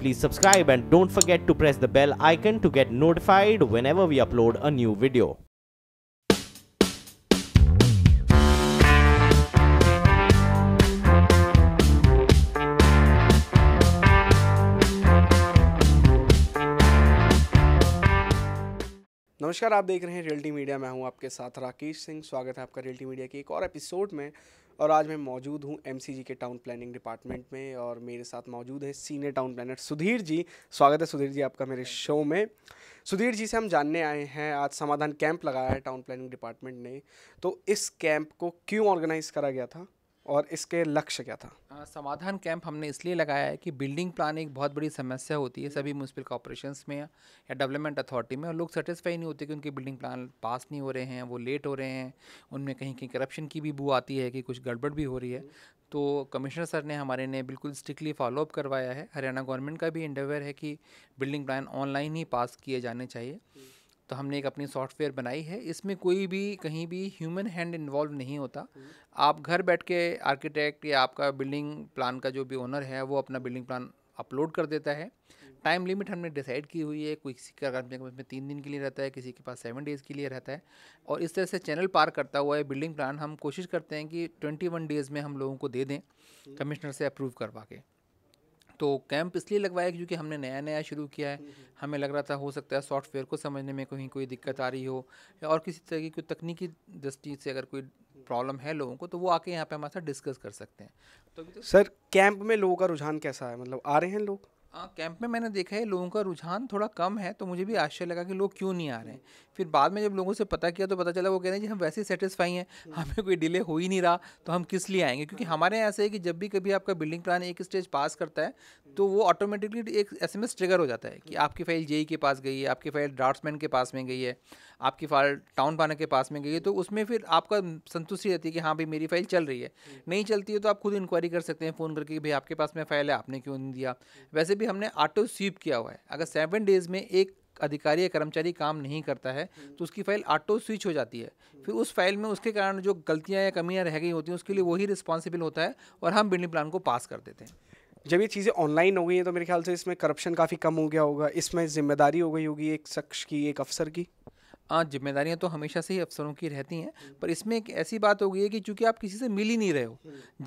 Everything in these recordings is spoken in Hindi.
please subscribe and don't forget to press the bell icon to get notified whenever we upload a new video. नमस्कार आप देख रहे हैं रियल्टी मीडिया मैं हूं आपके साथ राकेश सिंह स्वागत है आपका रियल्टी मीडिया के एक और एपिसोड में और आज मैं मौजूद हूं एमसीजी के टाउन प्लानिंग डिपार्टमेंट में और मेरे साथ मौजूद है senior town planner Sudhir ji स्वागत है सुधीर जी आपका मेरे शो में सुधीर जी से हम जानने आए हैं आज समाधान कैंप लगाया है टाउन प्लानिंग डिपार्टमेंट ने तो इस कैंप को क्यों ऑर्गेनाइज़ करा गया था और इसके लक्ष्य क्या था आ, समाधान कैंप हमने इसलिए लगाया है कि बिल्डिंग प्लान एक बहुत बड़ी समस्या होती है सभी म्यूनसिपल कॉरपोरेशन में या डेवलपमेंट अथॉरिटी में और लोग सेटिस्फाई नहीं होते कि उनके बिल्डिंग प्लान पास नहीं हो रहे हैं वो लेट हो रहे हैं उनमें कहीं कहीं करप्शन की भी बू आती है कि कुछ गड़बड़ भी हो रही है तो कमिश्नर सर ने हमारे ने बिल्कुल स्ट्रिक्टली फॉलोअप करवाया है हरियाणा गवर्नमेंट का भी इंडेवर है कि बिल्डिंग प्लान ऑनलाइन ही पास किए जाने चाहिए तो हमने एक अपनी सॉफ्टवेयर बनाई है इसमें कोई भी कहीं भी ह्यूमन हैंड इन्वॉल्व नहीं होता आप घर बैठ के आर्किटेक्ट या आपका बिल्डिंग प्लान का जो भी ओनर है वो अपना बिल्डिंग प्लान अपलोड कर देता है टाइम लिमिट हमने डिसाइड की हुई है कोई किसी का में तीन दिन के लिए रहता है किसी के पास सेवन डेज़ के लिए रहता है और इस तरह से चैनल पार करता हुआ है बिल्डिंग प्लान हम कोशिश करते हैं कि ट्वेंटी वन डेज़ में हम लोगों को दे दें कमिश्नर से अप्रूव करवा के तो कैंप इसलिए लगवाया क्योंकि हमने नया नया शुरू किया है हमें लग रहा था हो सकता है सॉफ्टवेयर को समझने में कहीं कोई दिक्कत आ रही हो या और किसी तरह की कोई तकनीकी दृष्टि से अगर कोई प्रॉब्लम है लोगों को तो वो आके यहाँ पे हमारे साथ डिस्कस कर सकते हैं तो सर कैंप में लोगों का रुझान कैसा है मतलब आ रहे हैं लोग कैंप हाँ, में मैंने देखा है लोगों का रुझान थोड़ा कम है तो मुझे भी आश्चर्य लगा कि लोग क्यों नहीं आ रहे हैं फिर बाद में जब लोगों से पता किया तो पता चला वो कह रहे हैं जी हम वैसे सेटिस्फाई हैं हमें कोई डिले हो ही नहीं रहा तो हम किस लिए आएंगे क्योंकि हमारे यहाँ ऐसे है कि जब भी कभी आपका बिल्डिंग प्लान एक स्टेज पास करता है तो वो ऑटोमेटिकली एक एस एम एस ट्रिगर हो जाता है कि आपकी फाइल जेई e के पास गई है आपकी फाइल ड्राफ्टमैन के पास में गई है आपकी फाइल टाउन पाना के पास में गई है तो उसमें फिर आपका संतुष्टि रहती है कि हाँ भाई मेरी फाइल चल रही है नहीं चलती है तो आप खुद इंक्वायरी कर सकते हैं फ़ोन करके कि भाई आपके पास में फाइल है आपने क्यों नहीं दिया वैसे भी हमने ऑटो स्वीप किया हुआ है अगर सेवन डेज़ में एक अधिकारी या कर्मचारी काम नहीं करता है तो उसकी फाइल ऑटो स्विच हो जाती है फिर उस फाइल में उसके कारण जो गलतियाँ या कमियाँ रह गई होती हैं उसके लिए वही रिस्पॉन्सिबल होता है और हम बिल्डिंग प्लान को पास कर देते हैं जब ये चीज़ें ऑनलाइन हो गई हैं तो मेरे ख्याल से इसमें करप्शन काफ़ी कम हो गया होगा इसमें जिम्मेदारी हो गई होगी एक शख्स की एक अफसर की हाँ जिम्मेदारियाँ तो हमेशा से ही अफसरों की रहती हैं पर इसमें एक ऐसी बात हो गई है कि चूँकि आप किसी से मिल ही नहीं रहे हो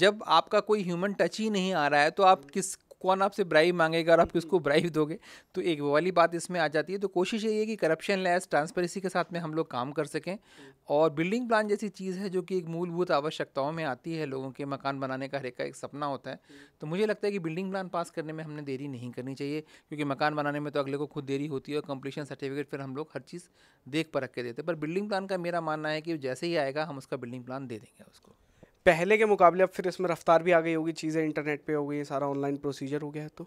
जब आपका कोई ह्यूमन टच ही नहीं आ रहा है तो आप किस कौन आपसे ब्राइव मांगेगा और आप हम्म, किसको ब्राइव हम्म। दोगे तो एक वो वाली बात इसमें आ जाती है तो कोशिश यही है कि करप्शन लेस ट्रांसपेरेंसी के साथ में हम लोग काम कर सकें हम्म। और बिल्डिंग प्लान जैसी चीज़ है जो कि एक मूलभूत आवश्यकताओं में आती है लोगों के मकान बनाने का हर एक का एक सपना होता है तो मुझे लगता है कि बिल्डिंग प्लान पास करने में हमने देरी नहीं करनी चाहिए क्योंकि मकान बनाने में तो अगले को खुद देरी होती है और कंप्लीशन सर्टिफिकेट फिर हम लोग हर चीज़ देख पर रख के देते पर बिल्डिंग प्लान का मेरा मानना है कि जैसे ही आएगा हम उसका बिल्डिंग प्लान दे देंगे उसको पहले के मुकाबले अब फिर इसमें रफ्तार भी आ गई होगी चीज़ें इंटरनेट पे हो गई सारा ऑनलाइन प्रोसीजर हो गया है तो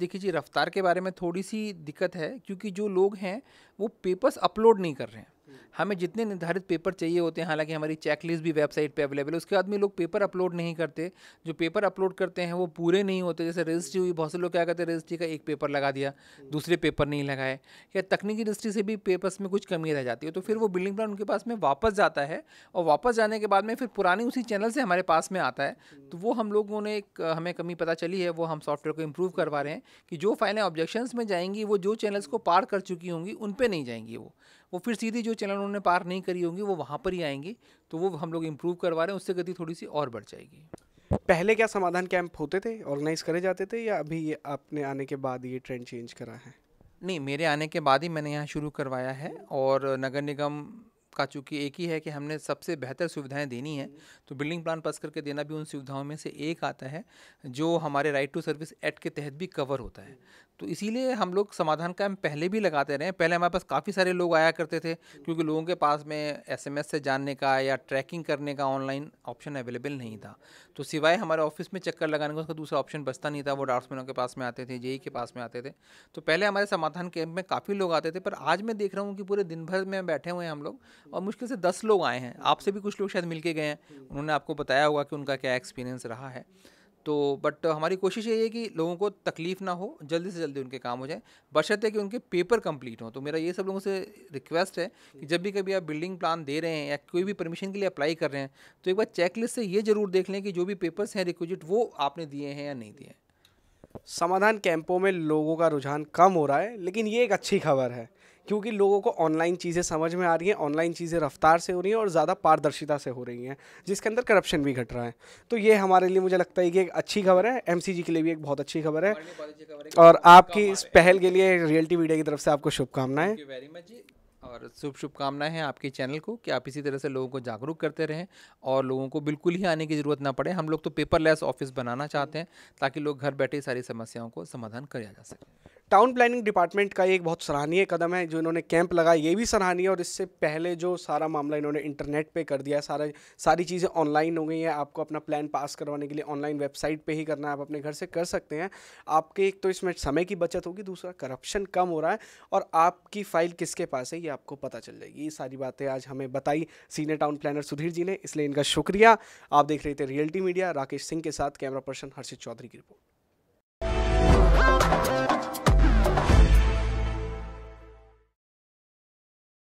देखिए जी रफ्तार के बारे में थोड़ी सी दिक्कत है क्योंकि जो लोग हैं वो पेपर्स अपलोड नहीं कर रहे हैं हमें जितने निर्धारित पेपर चाहिए होते हैं हालांकि हमारी चेकलिस्ट भी वेबसाइट पे अवेलेबल है उसके बाद में लोग पेपर अपलोड नहीं करते जो पेपर अपलोड करते हैं वो पूरे नहीं होते जैसे रजिस्ट्री हुई बहुत से लोग क्या करते हैं रजिस्ट्री का एक पेपर लगा दिया दूसरे पेपर नहीं लगाए या तकनीकी दृष्टि से भी पेपर्स में कुछ कमी रह जाती है तो फिर वो बिल्डिंग प्लान उनके पास में वापस जाता है और वापस जाने के बाद में फिर पुरानी उसी चैनल से हमारे पास में आता है तो वो हम लोगों ने एक हमें कमी पता चली है वो हम सॉफ्टवेयर को इम्प्रूव करवा रहे हैं कि जो फाइलें ऑब्जेक्शंस में जाएंगी वो जो चैनल्स को पार कर चुकी होंगी उन पर नहीं जाएंगी वो वो फिर सीधी जो चैनल उन्होंने पार नहीं करी होंगी वो वहाँ पर ही आएंगे तो वो हम लोग इम्प्रूव करवा रहे हैं उससे गति थोड़ी सी और बढ़ जाएगी पहले क्या समाधान कैंप होते थे ऑर्गेनाइज करे जाते थे या अभी ये आपने आने के बाद ये ट्रेंड चेंज करा है नहीं मेरे आने के बाद ही मैंने यहाँ शुरू करवाया है और नगर निगम का चूँकि एक ही है कि हमने सबसे बेहतर सुविधाएं देनी है तो बिल्डिंग प्लान पास करके देना भी उन सुविधाओं में से एक आता है जो हमारे राइट टू सर्विस एक्ट के तहत भी कवर होता है तो इसीलिए हम लोग समाधान का हम पहले भी लगाते रहे पहले हमारे पास काफ़ी सारे लोग आया करते थे क्योंकि लोगों के पास में एस से जानने का या ट्रैकिंग करने का ऑनलाइन ऑप्शन अवेलेबल नहीं था तो सिवाय हमारे ऑफिस में चक्कर लगाने का उसका दूसरा ऑप्शन बचता नहीं था वो ड्राफ्टमैनों के पास में आते थे जेई के पास में आते थे तो पहले हमारे समाधान कैंप में काफ़ी लोग आते थे पर आज मैं देख रहा हूँ कि पूरे दिन भर में बैठे हुए हैं हम लोग और मुश्किल से दस लोग आए हैं आपसे भी कुछ लोग शायद मिल के गए हैं उन्होंने आपको बताया होगा कि उनका क्या एक्सपीरियंस रहा है तो बट uh, हमारी कोशिश यही है कि लोगों को तकलीफ़ ना हो जल्दी से जल्दी उनके काम हो जाए बशर्ते कि उनके पेपर कंप्लीट हों तो मेरा ये सब लोगों से रिक्वेस्ट है कि जब भी कभी आप बिल्डिंग प्लान दे रहे हैं या कोई भी परमिशन के लिए अप्लाई कर रहे हैं तो एक बार चेकलिस्ट से ये ज़रूर देख लें कि जो भी पेपर्स हैं रिक्विजिट वो आपने दिए हैं या नहीं दिए हैं समाधान कैंपों में लोगों का रुझान कम हो रहा है लेकिन ये एक अच्छी खबर है क्योंकि लोगों को ऑनलाइन चीज़ें समझ में आ रही हैं ऑनलाइन चीज़ें रफ्तार से हो रही हैं और ज़्यादा पारदर्शिता से हो रही हैं जिसके अंदर करप्शन भी घट रहा है तो ये हमारे लिए मुझे लगता है कि एक अच्छी खबर है एम के लिए भी एक बहुत अच्छी खबर है और आपकी इस पहल के लिए रियलिटी मीडिया की तरफ से आपको शुभकामनाएं वेरी मच जी और शुभ शुभकामनाएं हैं आपके चैनल को कि आप इसी तरह से लोगों को जागरूक करते रहें और लोगों को बिल्कुल ही आने की ज़रूरत ना पड़े हम लोग तो पेपरलेस ऑफिस बनाना चाहते हैं ताकि लोग घर बैठे सारी समस्याओं को समाधान कराया जा सके टाउन प्लानिंग डिपार्टमेंट का एक बहुत सराहनीय कदम है जो इन्होंने कैंप लगाया ये भी सराहनीय और इससे पहले जो सारा मामला इन्होंने इंटरनेट पे कर दिया सारा सारी चीज़ें ऑनलाइन हो गई हैं आपको अपना प्लान पास करवाने के लिए ऑनलाइन वेबसाइट पे ही करना है आप अपने घर से कर सकते हैं आपके एक तो इसमें समय की बचत होगी दूसरा करप्शन कम हो रहा है और आपकी फ़ाइल किसके पास है ये आपको पता चल जाएगी ये सारी बातें आज हमें बताई senior town planner Sudhir ji ने इसलिए इनका शुक्रिया आप देख रहे थे रियल्टी मीडिया राकेश सिंह के साथ कैमरा पर्सन हर्षित चौधरी की रिपोर्ट